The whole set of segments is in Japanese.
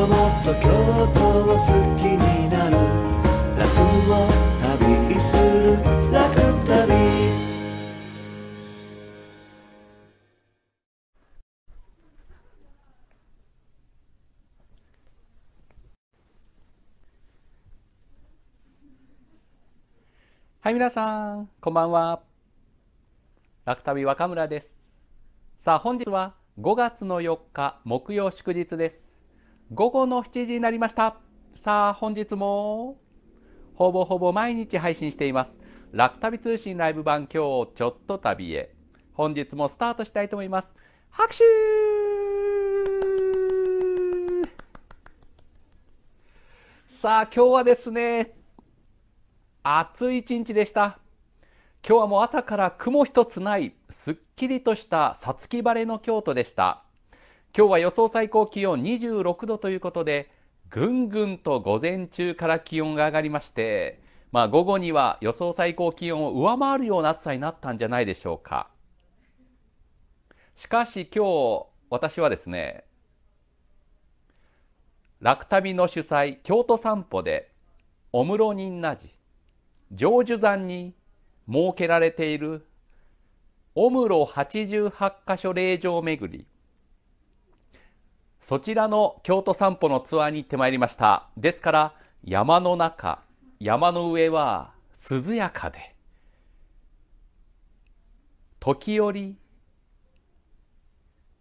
ともっと京都を好きになる楽を旅する楽旅はい皆さんこんばんは楽旅若村ですさあ本日は5月の4日木曜祝日です午後の7時になりました。さあ、本日も、ほぼほぼ毎日配信しています。楽旅通信ライブ版今日ちょっと旅へ。本日もスタートしたいと思います。拍手さあ、今日はですね、暑い一日でした。今日はもう朝から雲一つない、すっきりとしたさつき晴れの京都でした。今日は予想最高気温26度ということでぐんぐんと午前中から気温が上がりまして、まあ、午後には予想最高気温を上回るような暑さになったんじゃないでしょうかしかし今日私はですね楽旅の主催京都散歩でお室仁那寺成就山に設けられているお室88箇所霊場巡りそちらの京都散歩のツアーに行ってまいりました。ですから、山の中、山の上は涼やかで、時折、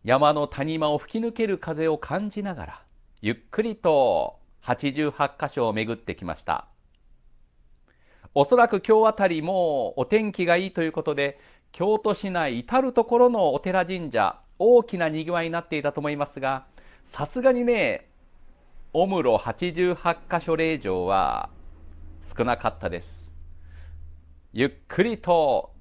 山の谷間を吹き抜ける風を感じながら、ゆっくりと88箇所を巡ってきました。おそらく今日あたりもお天気がいいということで、京都市内至る所のお寺神社、大きな賑わいになっていたと思いますが、さすがにね、オムロ88箇所令状は少なかったです。ゆっくりと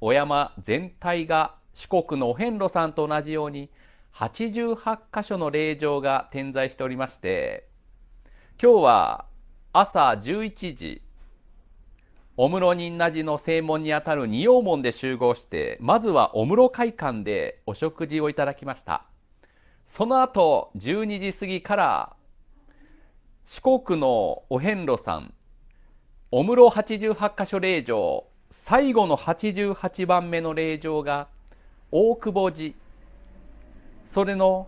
お山全体が四国のお遍路さんと同じように88箇所の霊場が点在しておりまして今日は朝11時お室仁和寺の正門にあたる仁王門で集合してまずはお室会館でお食事をいただきました。その後12時過ぎから四国のお遍路さんお室八十八箇所霊場最後の八十八番目の霊場が大久保寺それの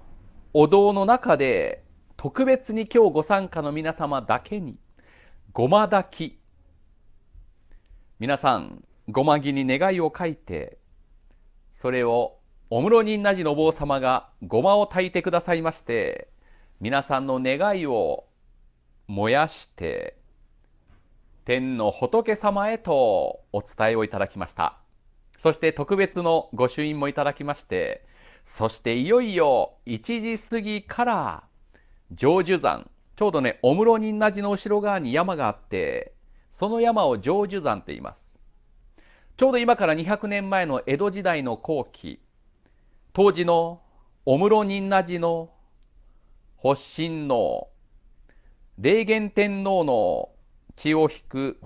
お堂の中で特別に今日ご参加の皆様だけにごま炊き皆さんごま木に願いを書いてそれをお室になじの坊様がごまを炊いてくださいまして、皆さんの願いを燃やして、天の仏様へとお伝えをいただきました。そして特別の御朱印もいただきまして、そしていよいよ1時過ぎから成就山、ちょうどね、お室仁なじの後ろ側に山があって、その山を成就山と言います。ちょうど今から200年前の江戸時代の後期、当時のお室仁和寺の発信の霊源天皇の血を引く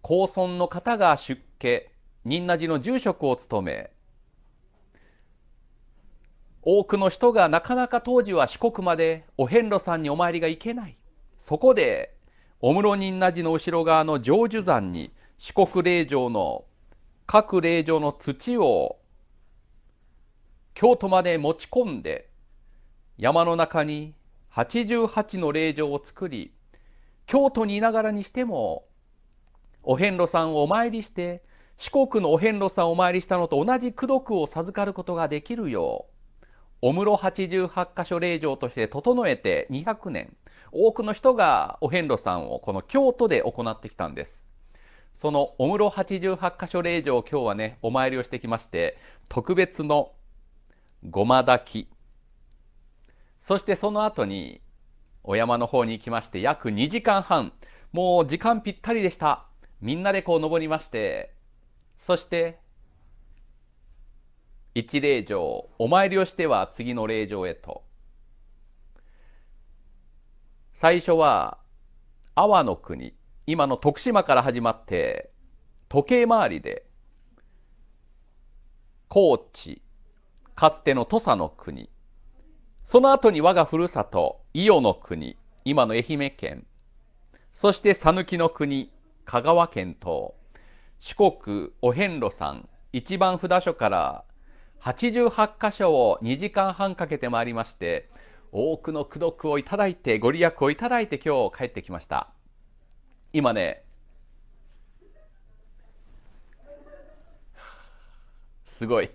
高尊の方が出家、仁和寺の住職を務め、多くの人がなかなか当時は四国までお遍路さんにお参りが行けない。そこで、お室仁和寺の後ろ側の成就山に四国霊場の各霊場の土を京都まで持ち込んで山の中に88の霊場を作り京都にいながらにしてもお遍路さんをお参りして四国のお遍路さんをお参りしたのと同じ功徳を授かることができるようお室八十八箇所霊場として整えて200年多くの人がお遍路さんをこの京都で行ってきたんですそのお室八十八箇所霊場を今日はねお参りをしてきまして特別のごまだきそしてその後にお山の方に行きまして約2時間半もう時間ぴったりでしたみんなでこう登りましてそして一霊場お参りをしては次の霊場へと最初は阿波の国今の徳島から始まって時計回りで高知かつての土佐の国その後に我がふるさと伊予の国今の愛媛県そして讃岐の国香川県と四国お遍路さん一番札所から88箇所を2時間半かけて回りまして多くの功徳をいただいてご利益をいただいて今日帰ってきました今ねすごい。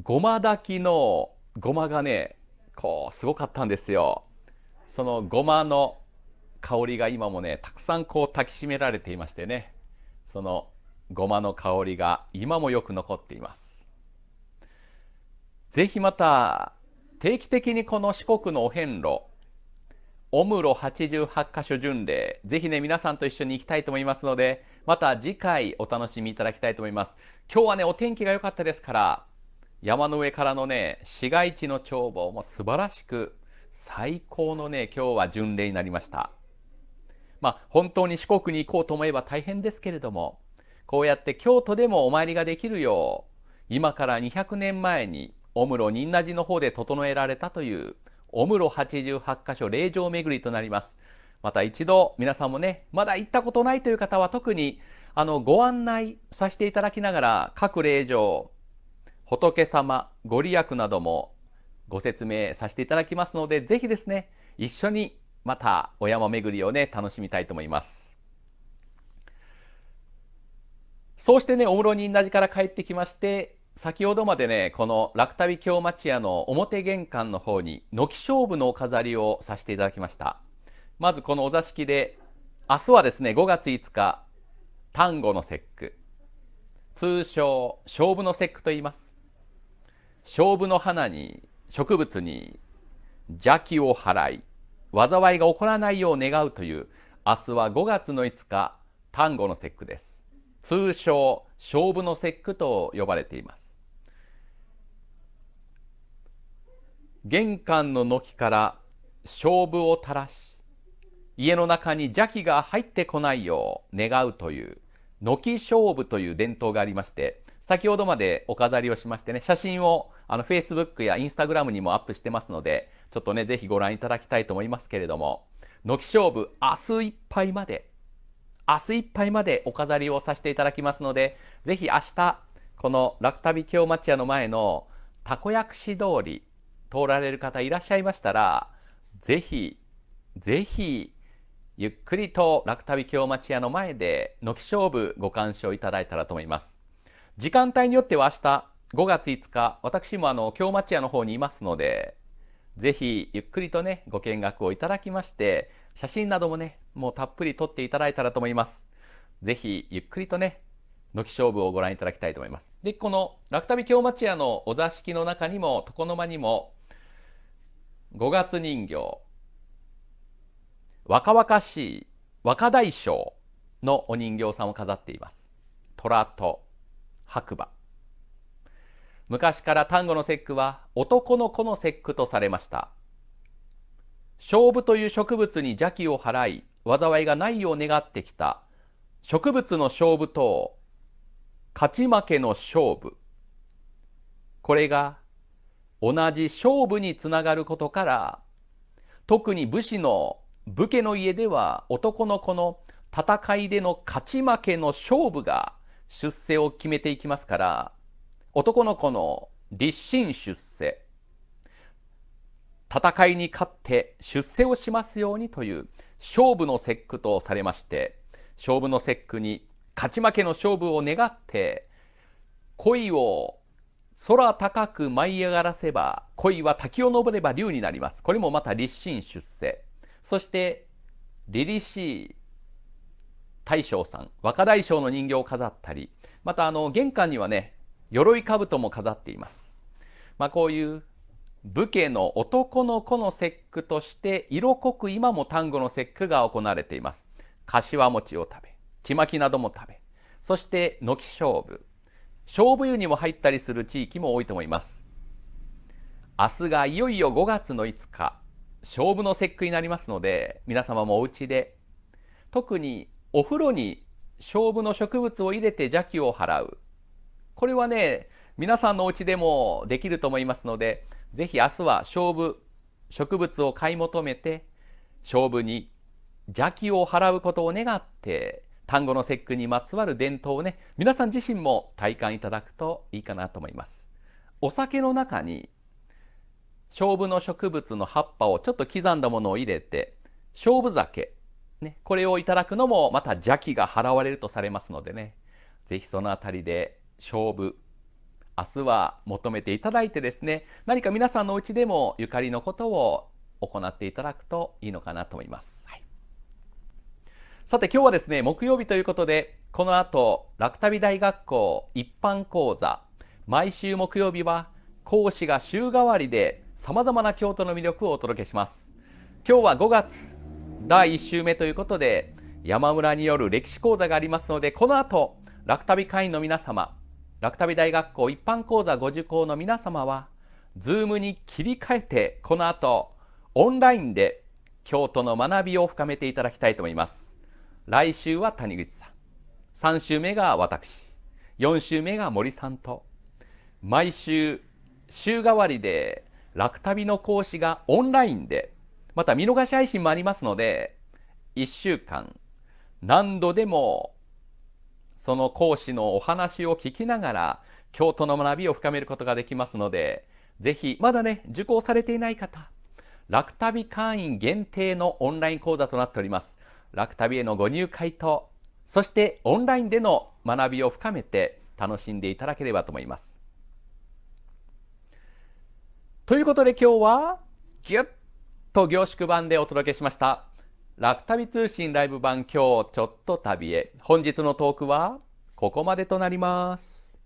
ごま炊きのごまがねこうすごかったんですよそのごまの香りが今もねたくさんこう焚きしめられていましてねそのごまの香りが今もよく残っていますぜひまた定期的にこの四国のお遍路お室八88箇所巡礼ぜひね皆さんと一緒に行きたいと思いますのでまた次回お楽しみいただきたいと思います今日はねお天気が良かったですから山の上からのね、市街地の眺望も素晴らしく、最高のね、今日は巡礼になりました。まあ、本当に四国に行こうと思えば大変ですけれども、こうやって京都でもお参りができるよう、今から200年前に、お室仁和寺の方で整えられたという、お室十八箇所霊場巡りとなります。また一度、皆さんもね、まだ行ったことないという方は特に、あの、ご案内させていただきながら、各霊場、仏様ご利益などもご説明させていただきますので是非ですね一緒にまたお山巡りをね楽しみたいと思いますそうしてねお室に同じから帰ってきまして先ほどまでねこの楽旅京町屋の表玄関の方に軒勝負のお飾りをさせていただきましたまずこのお座敷で明日はですね5月5日端午の節句通称勝負の節句と言います勝負の花に植物に邪気を払い災いが起こらないよう願うという明日は5月の5日単語の節句です通称勝負の節句と呼ばれています玄関の軒から勝負を垂らし家の中に邪気が入ってこないよう願うという軒勝負という伝統がありまして先ほどまでお飾りをしましてね、写真をあの Facebook や Instagram にもアップしてますので、ちょっとね、ぜひご覧いただきたいと思いますけれども、軒勝負、明日いっぱいまで、明日いっぱいまでお飾りをさせていただきますので、ぜひ明日、この楽旅京町屋の前のたこ焼くし通り、通られる方いらっしゃいましたら、ぜひ、ぜひ、ゆっくりと楽旅京町屋の前で軒勝負ご鑑賞いただいたらと思います。時間帯によっては明日5月5日私もあの京町屋の方にいますのでぜひゆっくりとねご見学をいただきまして写真などもねもうたっぷり撮っていただいたらと思いますぜひゆっくりとね軒勝負をご覧いただきたいと思いますでこの楽旅京町屋のお座敷の中にも床の間にも5月人形若々しい若大将のお人形さんを飾っています虎と白馬昔から端午の節句は男の子の節句とされました勝負という植物に邪気を払い災いがないよう願ってきた植物の勝負と勝ち負けの勝負これが同じ勝負につながることから特に武士の武家の家では男の子の戦いでの勝ち負けの勝負が出世を決めていきますから男の子の立身出世戦いに勝って出世をしますようにという勝負の節句とされまして勝負の節句に勝ち負けの勝負を願って恋を空高く舞い上がらせば恋は滝を登れば竜になりますこれもまた立身出世そして凛々しい大将さん若大将の人形を飾ったりまたあの玄関にはね鎧兜も飾っています、まあ、こういう武家の男の子の節句として色濃く今も端午の節句が行われています柏餅を食べちまきなども食べそして軒勝負勝負湯にも入ったりする地域も多いと思います明日がいよいよ5月の5日勝負の節句になりますので皆様もお家で特にお風呂に勝負の植物を入れて邪気を払う。これはね、皆さんのお家でもできると思いますので、ぜひ明日は勝負植物を買い求めて、勝負に邪気を払うことを願って、単語の節句にまつわる伝統をね、皆さん自身も体感いただくといいかなと思います。お酒の中に、勝負の植物の葉っぱをちょっと刻んだものを入れて、勝負酒、ね、これをいただくのもまた邪気が払われるとされますのでね、ぜひその辺りで勝負、明日は求めていただいてですね、何か皆さんのうちでもゆかりのことを行っていただくといいのかなと思います。はい、さて今日はですね、木曜日ということで、この後、楽旅大学校一般講座、毎週木曜日は講師が週替わりで様々な京都の魅力をお届けします。今日は5月第1週目ということで山村による歴史講座がありますのでこの後楽旅会員の皆様楽旅大学校一般講座ご受講の皆様は Zoom に切り替えてこの後オンラインで京都の学びを深めていただきたいと思います来週は谷口さん3週目が私4週目が森さんと毎週週替わりで楽旅の講師がオンラインでまた見逃し配信もありますので、1週間何度でもその講師のお話を聞きながら京都の学びを深めることができますので、ぜひまだね、受講されていない方、楽旅会員限定のオンライン講座となっております。楽旅へのご入会と、そしてオンラインでの学びを深めて楽しんでいただければと思います。ということで今日は、ぎゅっと凝縮版でお届けしました楽旅通信ライブ版今日ちょっと旅へ本日のトークはここまでとなります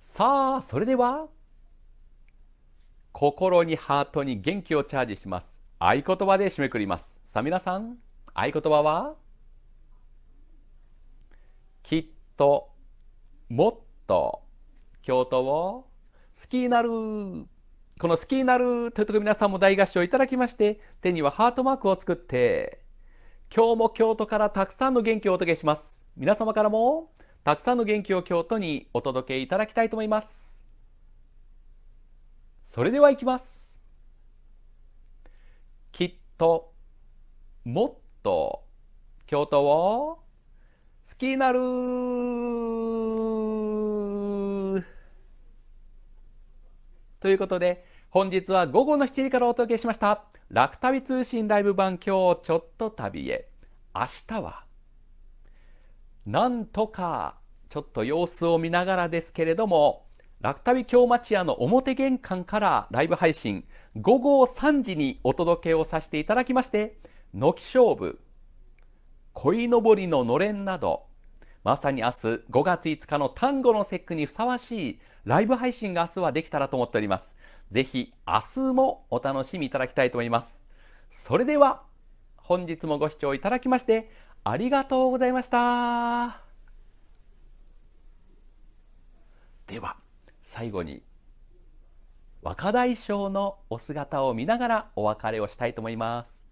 さあそれでは心にハートに元気をチャージします合言葉で締めくりますさあ皆さん合言葉はきっともっと京都を好きになるこの好きになるというとこ皆さんも大合唱いただきまして、手にはハートマークを作って、今日も京都からたくさんの元気をお届けします。皆様からも、たくさんの元気を京都にお届けいただきたいと思います。それではいきます。きっと、もっと、京都を好きになるということで、本日は午後の7時からお届けしました、楽旅通信ライブ版今日ちょっと旅へ。明日は、なんとか、ちょっと様子を見ながらですけれども、楽旅京町屋の表玄関からライブ配信、午後3時にお届けをさせていただきまして、のき勝負、鯉のぼりののれんなど、まさに明日5月5日の端午の節句にふさわしいライブ配信が明日はできたらと思っております。ぜひ明日もお楽しみいただきたいと思います。それでは本日もご視聴いただきましてありがとうございました。では最後に若大将のお姿を見ながらお別れをしたいと思います。